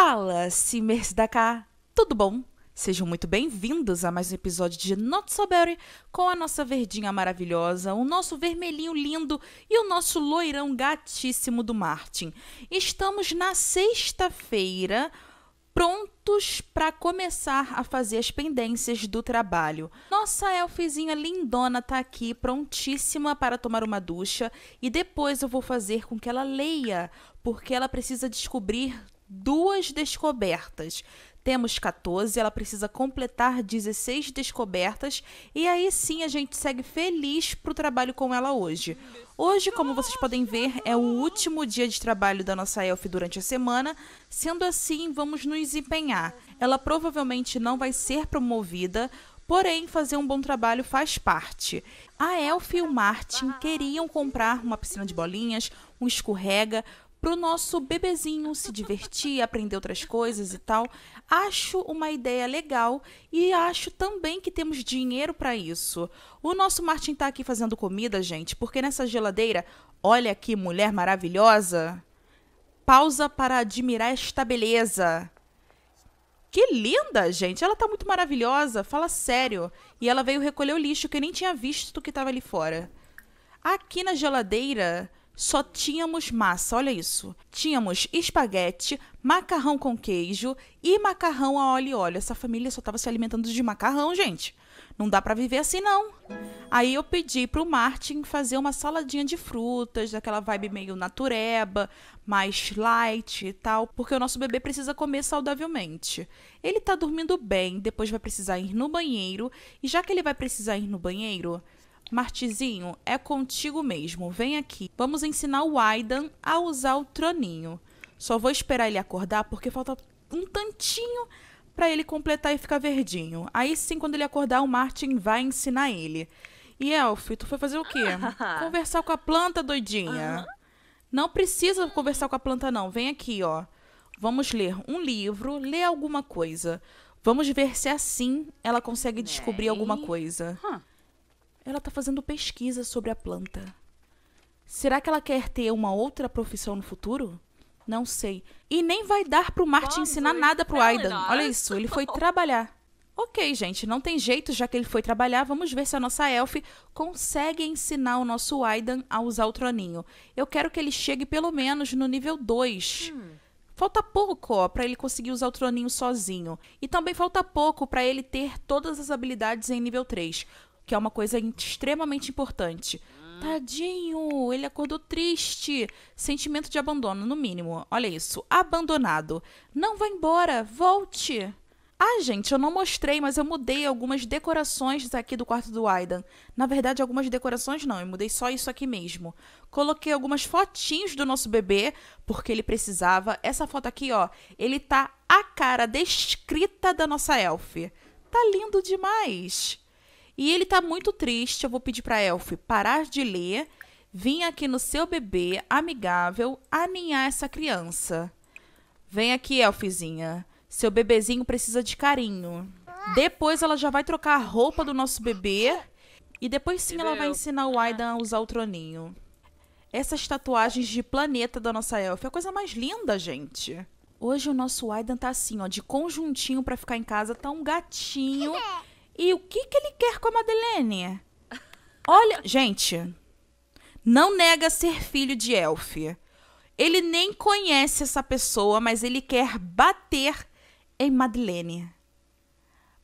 Fala, Simers da cá! Tudo bom? Sejam muito bem-vindos a mais um episódio de Not So Berry com a nossa verdinha maravilhosa, o nosso vermelhinho lindo e o nosso loirão gatíssimo do Martin. Estamos na sexta-feira, prontos para começar a fazer as pendências do trabalho. Nossa elfezinha lindona está aqui, prontíssima para tomar uma ducha e depois eu vou fazer com que ela leia, porque ela precisa descobrir duas descobertas. Temos 14, ela precisa completar 16 descobertas e aí sim a gente segue feliz pro trabalho com ela hoje. Hoje, como vocês podem ver, é o último dia de trabalho da nossa elf durante a semana, sendo assim, vamos nos empenhar. Ela provavelmente não vai ser promovida, Porém, fazer um bom trabalho faz parte. A Elf e o Martin queriam comprar uma piscina de bolinhas, um escorrega, pro nosso bebezinho se divertir, aprender outras coisas e tal. Acho uma ideia legal e acho também que temos dinheiro para isso. O nosso Martin tá aqui fazendo comida, gente, porque nessa geladeira, olha que mulher maravilhosa. Pausa para admirar esta beleza. Que linda, gente! Ela tá muito maravilhosa, fala sério. E ela veio recolher o lixo que eu nem tinha visto que tava ali fora. Aqui na geladeira, só tínhamos massa, olha isso. Tínhamos espaguete, macarrão com queijo e macarrão a óleo e óleo. Essa família só estava se alimentando de macarrão, gente. Não dá para viver assim não. Aí eu pedi pro Martin fazer uma saladinha de frutas, daquela vibe meio natureba, mais light e tal, porque o nosso bebê precisa comer saudavelmente. Ele tá dormindo bem, depois vai precisar ir no banheiro, e já que ele vai precisar ir no banheiro, Martizinho, é contigo mesmo, vem aqui. Vamos ensinar o Aidan a usar o troninho. Só vou esperar ele acordar porque falta um tantinho para ele completar e ficar verdinho. Aí sim, quando ele acordar, o Martin vai ensinar ele. E Elf, tu foi fazer o quê? conversar com a planta, doidinha. Não precisa conversar com a planta, não. Vem aqui, ó. Vamos ler um livro, ler alguma coisa. Vamos ver se assim ela consegue descobrir alguma né? coisa. Huh. Ela está fazendo pesquisa sobre a planta. Será que ela quer ter uma outra profissão no futuro? Não sei. E nem vai dar pro Martin ensinar nada pro é Aidan. Olha isso, ele foi trabalhar. Ok, gente, não tem jeito, já que ele foi trabalhar, vamos ver se a nossa elf consegue ensinar o nosso Aidan a usar o troninho. Eu quero que ele chegue pelo menos no nível 2. Hum. Falta pouco, ó, para ele conseguir usar o troninho sozinho. E também falta pouco para ele ter todas as habilidades em nível 3 que é uma coisa extremamente importante. Tadinho, ele acordou triste. Sentimento de abandono, no mínimo. Olha isso. Abandonado. Não vá embora, volte. Ah, gente, eu não mostrei, mas eu mudei algumas decorações aqui do quarto do Aidan. Na verdade, algumas decorações não, eu mudei só isso aqui mesmo. Coloquei algumas fotinhos do nosso bebê, porque ele precisava. Essa foto aqui, ó, ele tá a cara descrita da nossa elf. Tá lindo demais. E ele tá muito triste. Eu vou pedir para Elf parar de ler, vir aqui no seu bebê amigável aninhar essa criança. Vem aqui, Elfzinha. Seu bebezinho precisa de carinho. Depois ela já vai trocar a roupa do nosso bebê e depois sim ela vai ensinar o Aidan a usar o troninho. Essas tatuagens de planeta da nossa Elf é a coisa mais linda, gente. Hoje o nosso Aidan tá assim, ó, de conjuntinho para ficar em casa, tá um gatinho e o que, que ele quer com a Madeleine? Olha, gente, não nega ser filho de Elf. Ele nem conhece essa pessoa, mas ele quer bater em Madeleine.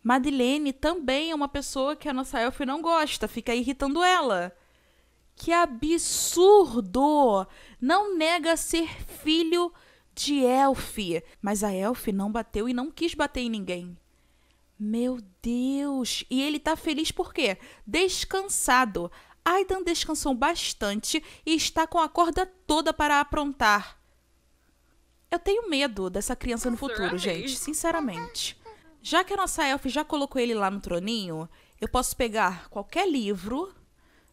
Madeleine também é uma pessoa que a nossa Elf não gosta, fica irritando ela. Que absurdo! Não nega ser filho de Elf. Mas a Elf não bateu e não quis bater em ninguém. Meu Deus! E ele tá feliz por quê? Descansado. Aidan descansou bastante e está com a corda toda para aprontar. Eu tenho medo dessa criança no futuro, gente, sinceramente. Já que a nossa elf já colocou ele lá no troninho, eu posso pegar qualquer livro.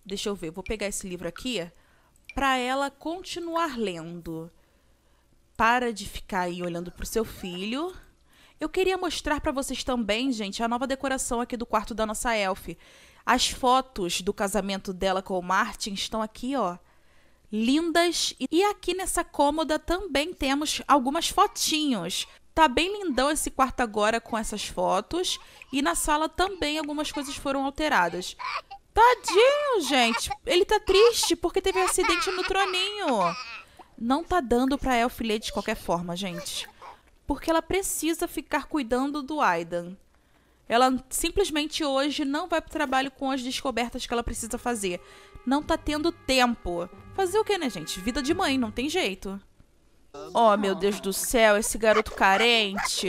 Deixa eu ver, vou pegar esse livro aqui para ela continuar lendo. Para de ficar aí olhando pro seu filho. Eu queria mostrar para vocês também, gente, a nova decoração aqui do quarto da nossa elf. As fotos do casamento dela com o Martin estão aqui, ó lindas. E aqui nessa cômoda também temos algumas fotinhos. Tá bem lindão esse quarto agora com essas fotos. E na sala também algumas coisas foram alteradas. Tadinho, gente. Ele tá triste porque teve um acidente no troninho. Não tá dando pra ler de qualquer forma, gente porque ela precisa ficar cuidando do Aidan. Ela simplesmente hoje não vai para o trabalho com as descobertas que ela precisa fazer. Não tá tendo tempo. Fazer o que, né, gente? Vida de mãe, não tem jeito. Oh, meu Deus do céu, esse garoto carente.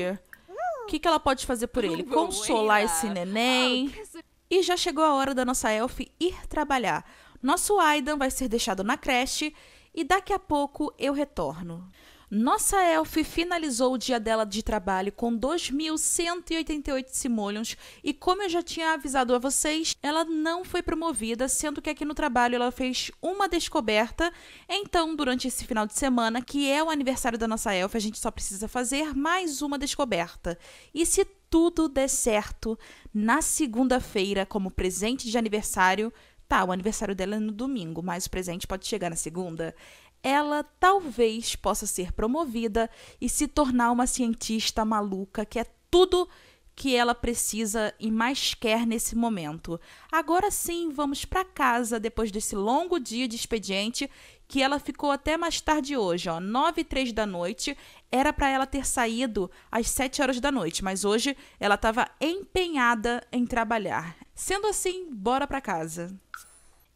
O que, que ela pode fazer por ele? Consolar esse neném. Ah, e já chegou a hora da nossa elf ir trabalhar. Nosso Aidan vai ser deixado na creche e daqui a pouco eu retorno. Nossa elf finalizou o dia dela de trabalho com 2.188 simoleons e como eu já tinha avisado a vocês, ela não foi promovida, sendo que aqui no trabalho ela fez uma descoberta. Então, durante esse final de semana, que é o aniversário da nossa elf, a gente só precisa fazer mais uma descoberta. E se tudo der certo, na segunda-feira, como presente de aniversário, Tá, o aniversário dela é no domingo, mas o presente pode chegar na segunda ela talvez possa ser promovida e se tornar uma cientista maluca, que é tudo que ela precisa e mais quer nesse momento. Agora sim, vamos para casa depois desse longo dia de expediente que ela ficou até mais tarde hoje, ó, 9 e 3 da noite. Era para ela ter saído às 7 horas da noite, mas hoje ela estava empenhada em trabalhar. Sendo assim, bora para casa.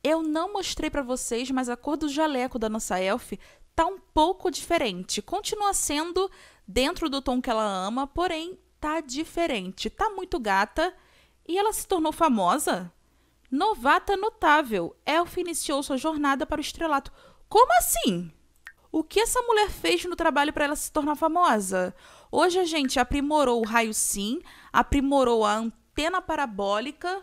Eu não mostrei para vocês, mas a cor do jaleco da nossa elf tá um pouco diferente. Continua sendo dentro do tom que ela ama, porém tá diferente. Tá muito gata e ela se tornou famosa. Novata notável, Elf iniciou sua jornada para o estrelato. Como assim? O que essa mulher fez no trabalho para ela se tornar famosa? Hoje a gente aprimorou o raio sim, aprimorou a antena parabólica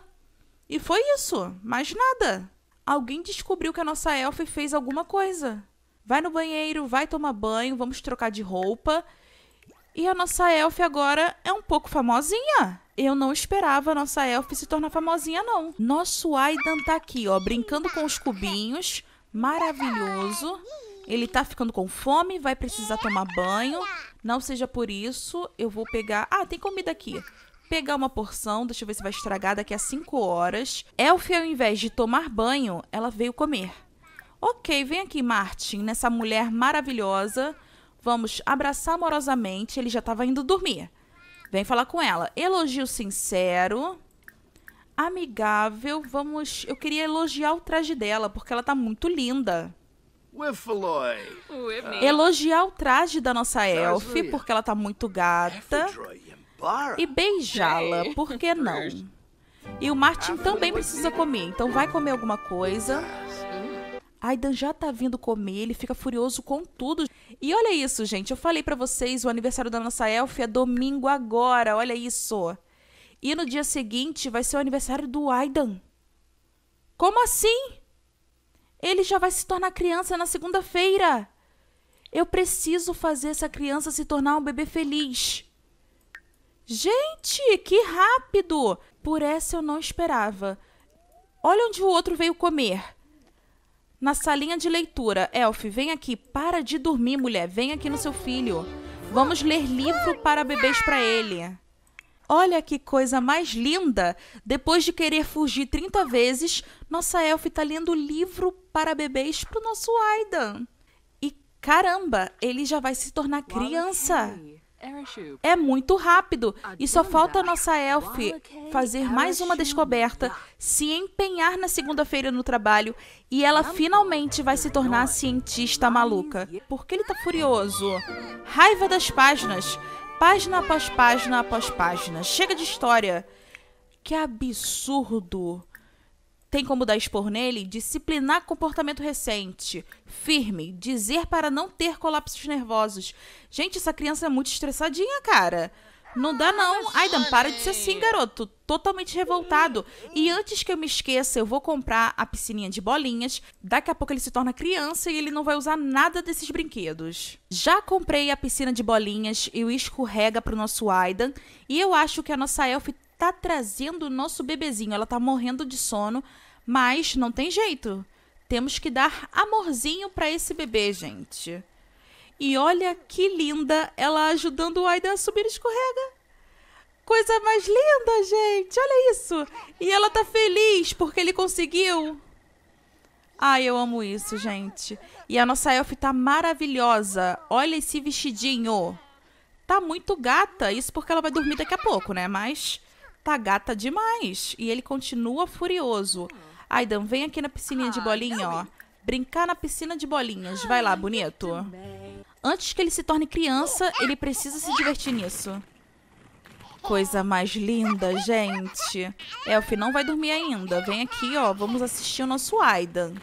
e foi isso, mais nada. Alguém descobriu que a nossa elfa fez alguma coisa. Vai no banheiro, vai tomar banho, vamos trocar de roupa. E a nossa elfa agora é um pouco famosinha. Eu não esperava a nossa elfa se tornar famosinha, não. Nosso Aidan tá aqui, ó, brincando com os cubinhos. Maravilhoso. Ele tá ficando com fome, vai precisar tomar banho. Não seja por isso, eu vou pegar... Ah, tem comida aqui pegar uma porção, deixa eu ver se vai estragar daqui a 5 horas. Elfie, ao invés de tomar banho, ela veio comer. Ok, vem aqui, Martin, nessa mulher maravilhosa. Vamos abraçar amorosamente. Ele já estava indo dormir. Vem falar com ela. Elogio sincero. Amigável. Vamos. Eu queria elogiar o traje dela, porque ela tá muito linda. Wefaloy. Elogiar o traje da nossa elfe, porque ela tá muito gata e beijá-la, por que não? E o Martin ah, também precisa é. comer, então vai comer alguma coisa. Ah, Aidan já tá vindo comer, ele fica furioso com tudo. E olha isso, gente, eu falei para vocês, o aniversário da nossa elf é domingo agora, olha isso. E no dia seguinte vai ser o aniversário do Aidan. Como assim? Ele já vai se tornar criança na segunda-feira. Eu preciso fazer essa criança se tornar um bebê feliz. Gente, que rápido! Por essa eu não esperava. Olha onde o outro veio comer. Na salinha de leitura. Elf, vem aqui. Para de dormir, mulher. Vem aqui no seu filho. Vamos ler livro para bebês para ele. Olha que coisa mais linda! Depois de querer fugir 30 vezes, nossa Elf está lendo livro para bebês para o nosso Aidan. E caramba, ele já vai se tornar criança! É muito rápido e só falta a nossa elf fazer mais uma descoberta, se empenhar na segunda-feira no trabalho e ela finalmente vai é se tornar cientista maluca. É. Por que ele tá furioso? Raiva das páginas. Página após página após página. Chega de história. Que absurdo tem como dar expor nele, disciplinar comportamento recente, firme, dizer para não ter colapsos nervosos. Gente, essa criança é muito estressadinha, cara. Não dá ah, não. Aidan, para de ser assim, garoto. Totalmente revoltado. E antes que eu me esqueça, eu vou comprar a piscininha de bolinhas. Daqui a pouco ele se torna criança e ele não vai usar nada desses brinquedos. Já comprei a piscina de bolinhas e o escorrega pro nosso Aidan. E eu acho que a nossa elf tá trazendo o nosso bebezinho. Ela tá morrendo de sono, mas não tem jeito. Temos que dar amorzinho para esse bebê, gente. E olha que linda ela ajudando o Aida a subir escorrega. Coisa mais linda, gente. Olha isso. E ela tá feliz porque ele conseguiu. Ai, eu amo isso, gente. E a nossa elf tá maravilhosa. Olha esse vestidinho. Tá muito gata. Isso porque ela vai dormir daqui a pouco, né? Mas tá gata demais. E ele continua furioso. Aidan, vem aqui na piscininha de bolinha, ó. Brincar na piscina de bolinhas. Vai lá, bonito. Antes que ele se torne criança, ele precisa se divertir nisso. Coisa mais linda, gente. Elf, não vai dormir ainda. Vem aqui, ó. Vamos assistir o nosso Aidan.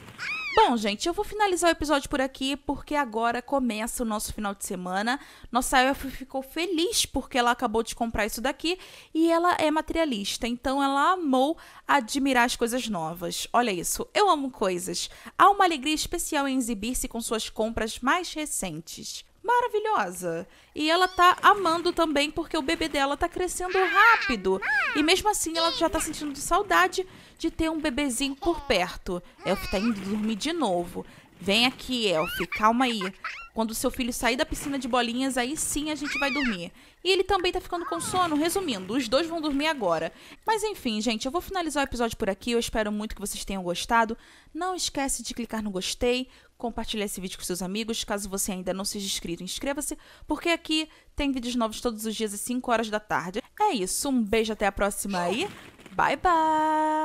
Bom, gente, eu vou finalizar o episódio por aqui porque agora começa o nosso final de semana. Nossa Elf ficou feliz porque ela acabou de comprar isso daqui e ela é materialista, então ela amou admirar as coisas novas. Olha isso, eu amo coisas. Há uma alegria especial em exibir-se com suas compras mais recentes maravilhosa. E ela tá amando também porque o bebê dela tá crescendo rápido. E mesmo assim ela já tá sentindo saudade de ter um bebezinho por perto. Elf tá indo dormir de novo. Vem aqui, Elf, calma aí. Quando seu filho sair da piscina de bolinhas, aí sim a gente vai dormir. E ele também tá ficando com sono, resumindo, os dois vão dormir agora. Mas enfim, gente, eu vou finalizar o episódio por aqui. Eu espero muito que vocês tenham gostado. Não esquece de clicar no gostei, compartilhar esse vídeo com seus amigos. Caso você ainda não seja inscrito, inscreva-se, porque aqui tem vídeos novos todos os dias às 5 horas da tarde. É isso, um beijo até a próxima aí. Bye bye!